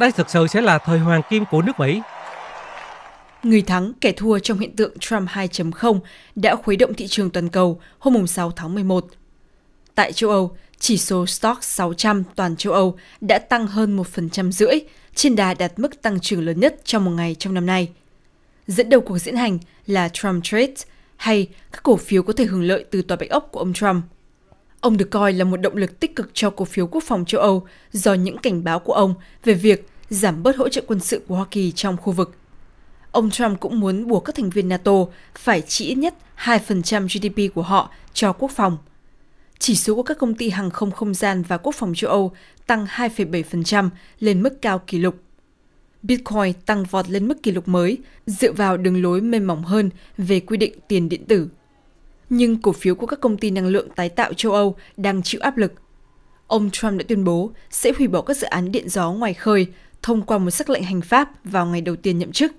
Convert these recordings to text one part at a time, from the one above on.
Đây thực sự sẽ là thời hoàng kim của nước Mỹ. Người thắng, kẻ thua trong hiện tượng Trump 2.0 đã khuấy động thị trường toàn cầu hôm 6 tháng 11. Tại châu Âu, chỉ số Stock 600 toàn châu Âu đã tăng hơn 1% rưỡi, trên đà đạt mức tăng trưởng lớn nhất trong một ngày trong năm nay. Dẫn đầu cuộc diễn hành là Trump Trade hay các cổ phiếu có thể hưởng lợi từ tòa bạch ốc của ông Trump – Ông được coi là một động lực tích cực cho cổ phiếu quốc phòng châu Âu do những cảnh báo của ông về việc giảm bớt hỗ trợ quân sự của Hoa Kỳ trong khu vực. Ông Trump cũng muốn buộc các thành viên NATO phải chỉ ít nhất 2% GDP của họ cho quốc phòng. Chỉ số của các công ty hàng không không gian và quốc phòng châu Âu tăng 2,7% lên mức cao kỷ lục. Bitcoin tăng vọt lên mức kỷ lục mới dựa vào đường lối mềm mỏng hơn về quy định tiền điện tử nhưng cổ phiếu của các công ty năng lượng tái tạo châu Âu đang chịu áp lực. Ông Trump đã tuyên bố sẽ hủy bỏ các dự án điện gió ngoài khơi thông qua một sắc lệnh hành pháp vào ngày đầu tiên nhậm chức.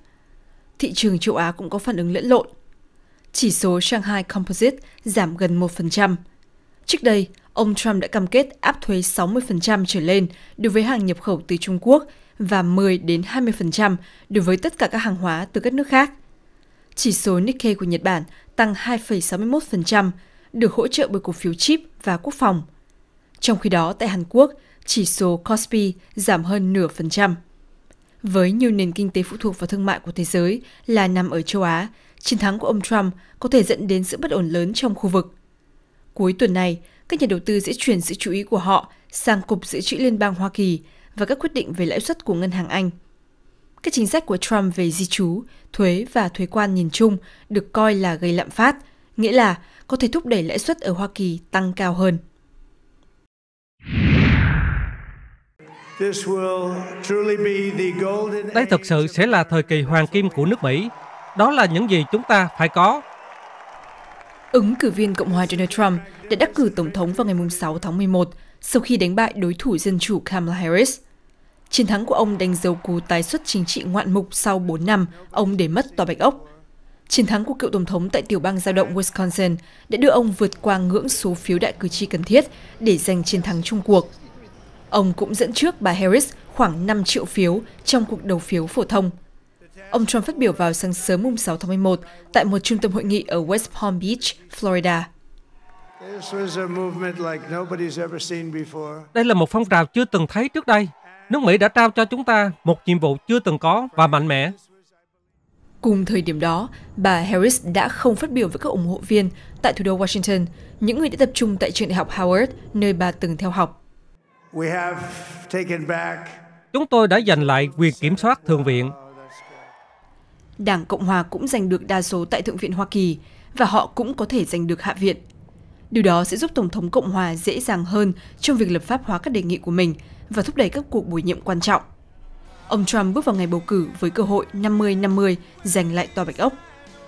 Thị trường châu Á cũng có phản ứng lẫn lộn. Chỉ số Shanghai Composite giảm gần 1%. Trước đây, ông Trump đã cam kết áp thuế 60% trở lên đối với hàng nhập khẩu từ Trung Quốc và 10 đến 20% đối với tất cả các hàng hóa từ các nước khác. Chỉ số Nikkei của Nhật Bản tăng 2,61%, được hỗ trợ bởi cổ phiếu chip và quốc phòng. Trong khi đó, tại Hàn Quốc, chỉ số Kospi giảm hơn nửa phần trăm. Với nhiều nền kinh tế phụ thuộc vào thương mại của thế giới là nằm ở châu Á, chiến thắng của ông Trump có thể dẫn đến sự bất ổn lớn trong khu vực. Cuối tuần này, các nhà đầu tư sẽ chuyển sự chú ý của họ sang Cục Dự trữ Liên bang Hoa Kỳ và các quyết định về lãi suất của Ngân hàng Anh – các chính sách của Trump về di trú, thuế và thuế quan nhìn chung được coi là gây lạm phát, nghĩa là có thể thúc đẩy lãi suất ở Hoa Kỳ tăng cao hơn. Đây thực sự sẽ là thời kỳ hoàng kim của nước Mỹ. Đó là những gì chúng ta phải có. Ứng cử viên Cộng hòa Donald Trump đã đắc cử Tổng thống vào ngày 6 tháng 11 sau khi đánh bại đối thủ Dân chủ Kamala Harris – Chiến thắng của ông đánh dấu cú tái xuất chính trị ngoạn mục sau 4 năm, ông để mất Tòa Bạch Ốc. Chiến thắng của cựu tổng thống tại tiểu bang dao động Wisconsin đã đưa ông vượt qua ngưỡng số phiếu đại cử tri cần thiết để giành chiến thắng chung cuộc. Ông cũng dẫn trước bà Harris khoảng 5 triệu phiếu trong cuộc đầu phiếu phổ thông. Ông Trump phát biểu vào sáng sớm mùng 6 tháng 11 tại một trung tâm hội nghị ở West Palm Beach, Florida. Đây là một phong trào chưa từng thấy trước đây nước Mỹ đã trao cho chúng ta một nhiệm vụ chưa từng có và mạnh mẽ. Cùng thời điểm đó, bà Harris đã không phát biểu với các ủng hộ viên tại thủ đô Washington, những người đã tập trung tại trường đại học Howard, nơi bà từng theo học. Chúng tôi đã giành lại quyền kiểm soát Thượng viện. Đảng Cộng Hòa cũng giành được đa số tại Thượng viện Hoa Kỳ và họ cũng có thể giành được Hạ viện. Điều đó sẽ giúp Tổng thống Cộng Hòa dễ dàng hơn trong việc lập pháp hóa các đề nghị của mình – và thúc đẩy các cuộc bổ nhiệm quan trọng. Ông Trump bước vào ngày bầu cử với cơ hội 50-50 giành lại Tòa Bạch Ốc.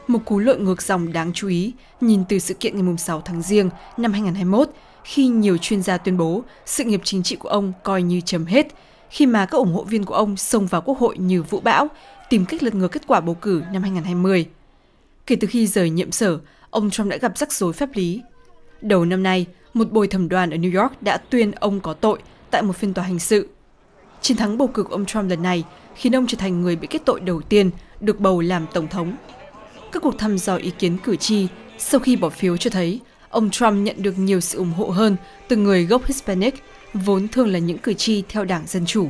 Một cú lội ngược dòng đáng chú ý nhìn từ sự kiện ngày 6 tháng Giêng năm 2021 khi nhiều chuyên gia tuyên bố sự nghiệp chính trị của ông coi như chấm hết khi mà các ủng hộ viên của ông xông vào quốc hội như vũ bão, tìm cách lật ngược kết quả bầu cử năm 2020. Kể từ khi rời nhiệm sở, ông Trump đã gặp rắc rối pháp lý. Đầu năm nay, một bồi thẩm đoàn ở New York đã tuyên ông có tội tại một phiên tòa hình sự. Chiến thắng bầu cử của ông Trump lần này khiến ông trở thành người bị kết tội đầu tiên được bầu làm tổng thống. Các cuộc thăm dò ý kiến cử tri sau khi bỏ phiếu cho thấy ông Trump nhận được nhiều sự ủng hộ hơn từ người gốc Hispanic, vốn thường là những cử tri theo Đảng Dân Chủ.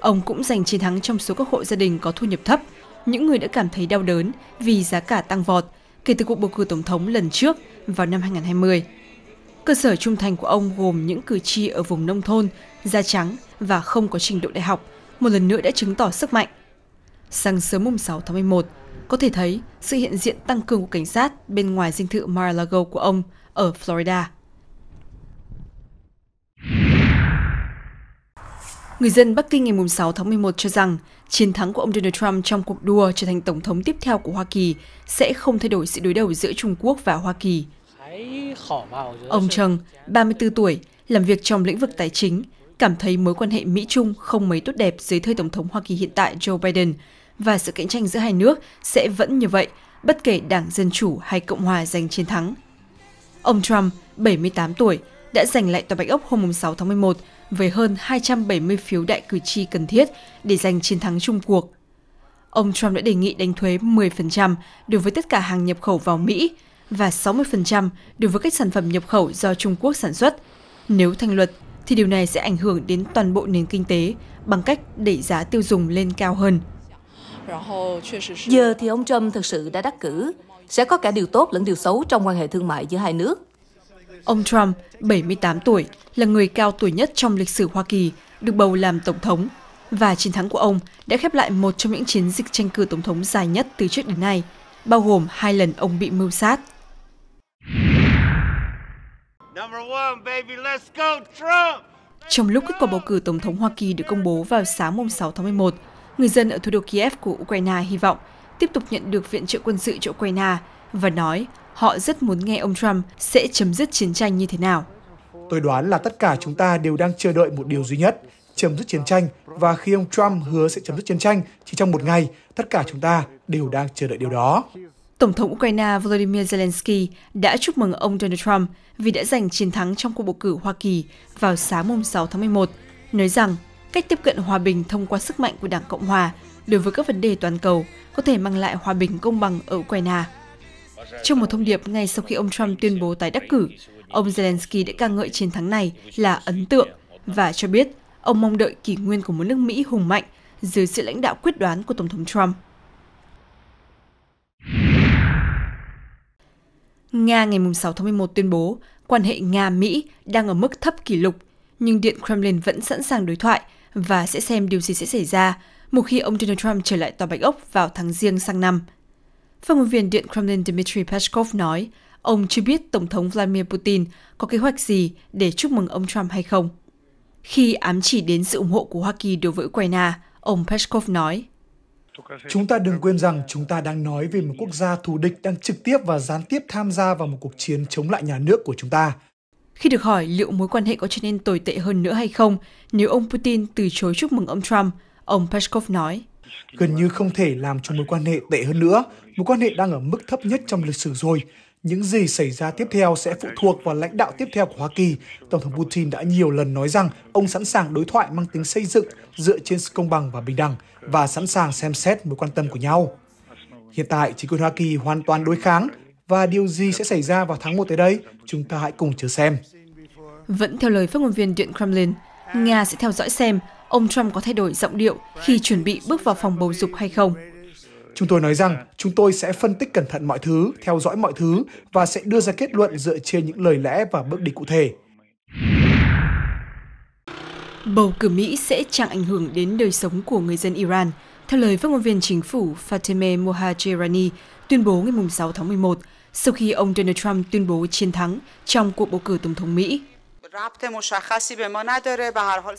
Ông cũng giành chiến thắng trong số các hộ gia đình có thu nhập thấp, những người đã cảm thấy đau đớn vì giá cả tăng vọt kể từ cuộc bầu cử tổng thống lần trước vào năm 2020. Cơ sở trung thành của ông gồm những cử tri ở vùng nông thôn, da trắng và không có trình độ đại học, một lần nữa đã chứng tỏ sức mạnh. Sáng sớm mùng 6 tháng 11, có thể thấy sự hiện diện tăng cường của cảnh sát bên ngoài dinh thự Mar-a-Lago của ông ở Florida. Người dân Bắc Kinh ngày 6 tháng 11 cho rằng chiến thắng của ông Donald Trump trong cuộc đua trở thành tổng thống tiếp theo của Hoa Kỳ sẽ không thay đổi sự đối đầu giữa Trung Quốc và Hoa Kỳ – Ông Trần, 34 tuổi, làm việc trong lĩnh vực tài chính, cảm thấy mối quan hệ Mỹ-Trung không mấy tốt đẹp dưới thời Tổng thống Hoa Kỳ hiện tại Joe Biden và sự cạnh tranh giữa hai nước sẽ vẫn như vậy, bất kể Đảng Dân Chủ hay Cộng Hòa giành chiến thắng. Ông Trump, 78 tuổi, đã giành lại Tòa Bạch Ốc hôm 6 tháng 11 với hơn 270 phiếu đại cử tri cần thiết để giành chiến thắng chung cuộc. Ông Trump đã đề nghị đánh thuế 10% đối với tất cả hàng nhập khẩu vào Mỹ, và 60% đối với các sản phẩm nhập khẩu do Trung Quốc sản xuất. Nếu thành luật, thì điều này sẽ ảnh hưởng đến toàn bộ nền kinh tế bằng cách đẩy giá tiêu dùng lên cao hơn. Giờ thì ông Trump thực sự đã đắc cử, sẽ có cả điều tốt lẫn điều xấu trong quan hệ thương mại giữa hai nước. Ông Trump, 78 tuổi, là người cao tuổi nhất trong lịch sử Hoa Kỳ, được bầu làm Tổng thống, và chiến thắng của ông đã khép lại một trong những chiến dịch tranh cử Tổng thống dài nhất từ trước đến nay, bao gồm hai lần ông bị mưu sát. Trong lúc kết quả bầu cử Tổng thống Hoa Kỳ được công bố vào sáng 6 tháng 11, người dân ở thủ đô Kiev của Ukraine hy vọng tiếp tục nhận được viện trợ quân sự cho Ukraine và nói họ rất muốn nghe ông Trump sẽ chấm dứt chiến tranh như thế nào. Tôi đoán là tất cả chúng ta đều đang chờ đợi một điều duy nhất, chấm dứt chiến tranh và khi ông Trump hứa sẽ chấm dứt chiến tranh chỉ trong một ngày, tất cả chúng ta đều đang chờ đợi điều đó. Tổng thống Ukraine Volodymyr Zelensky đã chúc mừng ông Donald Trump vì đã giành chiến thắng trong cuộc bầu cử Hoa Kỳ vào sáng 6 tháng 11, nói rằng cách tiếp cận hòa bình thông qua sức mạnh của Đảng Cộng Hòa đối với các vấn đề toàn cầu có thể mang lại hòa bình công bằng ở Ukraine. Trong một thông điệp ngay sau khi ông Trump tuyên bố tái đắc cử, ông Zelensky đã ca ngợi chiến thắng này là ấn tượng và cho biết ông mong đợi kỷ nguyên của một nước Mỹ hùng mạnh dưới sự lãnh đạo quyết đoán của Tổng thống Trump. Nga ngày 6 tháng 11 tuyên bố quan hệ Nga-Mỹ đang ở mức thấp kỷ lục, nhưng Điện Kremlin vẫn sẵn sàng đối thoại và sẽ xem điều gì sẽ xảy ra một khi ông Donald Trump trở lại Tòa Bạch Ốc vào tháng riêng sang năm. Phát ngôn viên Điện Kremlin Dmitry Peskov nói, ông chưa biết Tổng thống Vladimir Putin có kế hoạch gì để chúc mừng ông Trump hay không. Khi ám chỉ đến sự ủng hộ của Hoa Kỳ đối với Ukraine, ông Peskov nói, Chúng ta đừng quên rằng chúng ta đang nói về một quốc gia thù địch đang trực tiếp và gián tiếp tham gia vào một cuộc chiến chống lại nhà nước của chúng ta. Khi được hỏi liệu mối quan hệ có trở nên tồi tệ hơn nữa hay không nếu ông Putin từ chối chúc mừng ông Trump, ông Peskov nói gần như không thể làm cho mối quan hệ tệ hơn nữa. Mối quan hệ đang ở mức thấp nhất trong lịch sử rồi. Những gì xảy ra tiếp theo sẽ phụ thuộc vào lãnh đạo tiếp theo của Hoa Kỳ. Tổng thống Putin đã nhiều lần nói rằng ông sẵn sàng đối thoại mang tính xây dựng dựa trên sự công bằng và bình đẳng và sẵn sàng xem xét mối quan tâm của nhau. Hiện tại, chính quyền Hoa Kỳ hoàn toàn đối kháng và điều gì sẽ xảy ra vào tháng 1 tới đây, chúng ta hãy cùng chờ xem. Vẫn theo lời phát ngôn viên Điện Kremlin, Nga sẽ theo dõi xem ông Trump có thay đổi giọng điệu khi chuẩn bị bước vào phòng bầu dục hay không. Chúng tôi nói rằng chúng tôi sẽ phân tích cẩn thận mọi thứ, theo dõi mọi thứ và sẽ đưa ra kết luận dựa trên những lời lẽ và bước đi cụ thể. Bầu cử Mỹ sẽ chẳng ảnh hưởng đến đời sống của người dân Iran, theo lời phát ngôn viên chính phủ Fatemeh Mohajerani tuyên bố ngày 6 tháng 11, sau khi ông Donald Trump tuyên bố chiến thắng trong cuộc bầu cử Tổng thống Mỹ.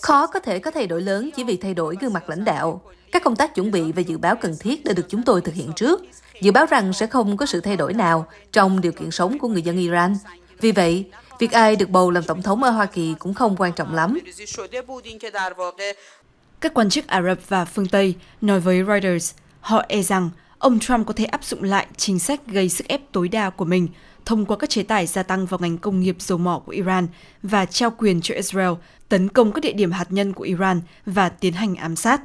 Khó có thể có thay đổi lớn chỉ vì thay đổi gương mặt lãnh đạo. Các công tác chuẩn bị và dự báo cần thiết đã được chúng tôi thực hiện trước, dự báo rằng sẽ không có sự thay đổi nào trong điều kiện sống của người dân Iran. Vì vậy, việc ai được bầu làm tổng thống ở Hoa Kỳ cũng không quan trọng lắm. Các quan chức Ả Rập và phương Tây nói với Reuters, họ e rằng ông Trump có thể áp dụng lại chính sách gây sức ép tối đa của mình thông qua các chế tài gia tăng vào ngành công nghiệp dầu mỏ của Iran và trao quyền cho Israel tấn công các địa điểm hạt nhân của Iran và tiến hành ám sát.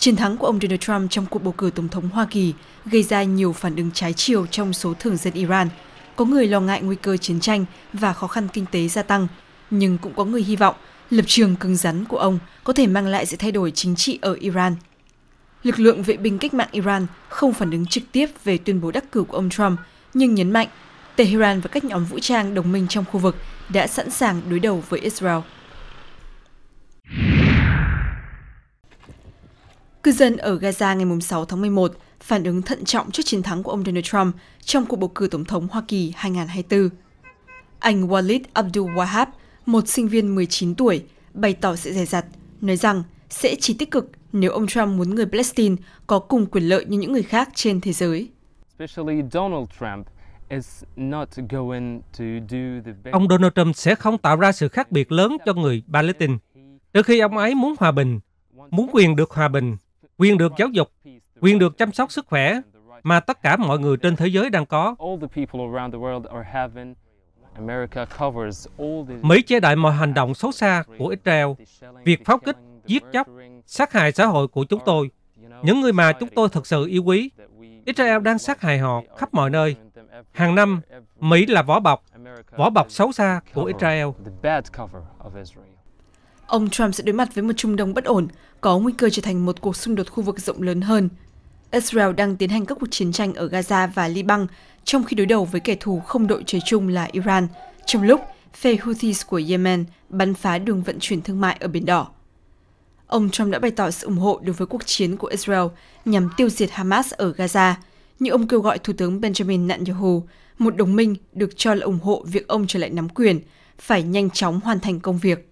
Chiến thắng của ông Donald Trump trong cuộc bầu cử Tổng thống Hoa Kỳ gây ra nhiều phản ứng trái chiều trong số thường dân Iran. Có người lo ngại nguy cơ chiến tranh và khó khăn kinh tế gia tăng, nhưng cũng có người hy vọng lập trường cứng rắn của ông có thể mang lại sự thay đổi chính trị ở Iran. Lực lượng vệ binh cách mạng Iran không phản ứng trực tiếp về tuyên bố đắc cử của ông Trump, nhưng nhấn mạnh Tehran và các nhóm vũ trang đồng minh trong khu vực đã sẵn sàng đối đầu với Israel. Cư dân ở Gaza ngày 6 tháng 11 phản ứng thận trọng trước chiến thắng của ông Donald Trump trong cuộc bầu cử Tổng thống Hoa Kỳ 2024. Anh Walid Abdul Wahab, một sinh viên 19 tuổi, bày tỏ sự dè dặt, nói rằng sẽ chỉ tích cực nếu ông Trump muốn người Palestine có cùng quyền lợi như những người khác trên thế giới. Ông Donald Trump sẽ không tạo ra sự khác biệt lớn cho người Palestine. Từ khi ông ấy muốn hòa bình, muốn quyền được hòa bình, quyền được giáo dục, quyền được chăm sóc sức khỏe mà tất cả mọi người trên thế giới đang có. Mỹ che đại mọi hành động xấu xa của Israel, việc pháo kích, giết chóc, sát hại xã hội của chúng tôi, những người mà chúng tôi thực sự yêu quý. Israel đang sát hại họ khắp mọi nơi. Hàng năm, Mỹ là vỏ bọc, vỏ bọc xấu xa của Israel ông Trump sẽ đối mặt với một Trung Đông bất ổn, có nguy cơ trở thành một cuộc xung đột khu vực rộng lớn hơn. Israel đang tiến hành các cuộc chiến tranh ở Gaza và Liban, trong khi đối đầu với kẻ thù không đội trời chung là Iran, trong lúc phe Houthis của Yemen bắn phá đường vận chuyển thương mại ở Biển Đỏ. Ông Trump đã bày tỏ sự ủng hộ đối với cuộc chiến của Israel nhằm tiêu diệt Hamas ở Gaza, như ông kêu gọi Thủ tướng Benjamin Netanyahu, một đồng minh được cho là ủng hộ việc ông trở lại nắm quyền, phải nhanh chóng hoàn thành công việc.